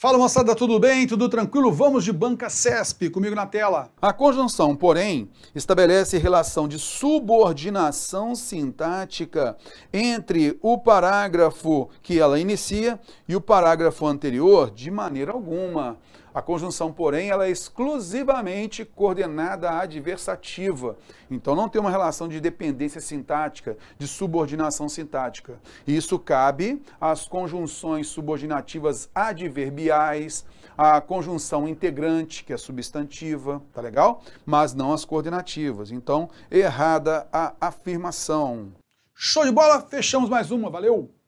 Fala moçada, tudo bem? Tudo tranquilo? Vamos de banca CESP comigo na tela. A conjunção, porém, estabelece relação de subordinação sintática entre o parágrafo que ela inicia e o parágrafo anterior de maneira alguma. A conjunção, porém, ela é exclusivamente coordenada adversativa. Então não tem uma relação de dependência sintática, de subordinação sintática. Isso cabe às conjunções subordinativas adverbiais triviais, a conjunção integrante, que é substantiva, tá legal? Mas não as coordenativas. Então, errada a afirmação. Show de bola, fechamos mais uma, valeu!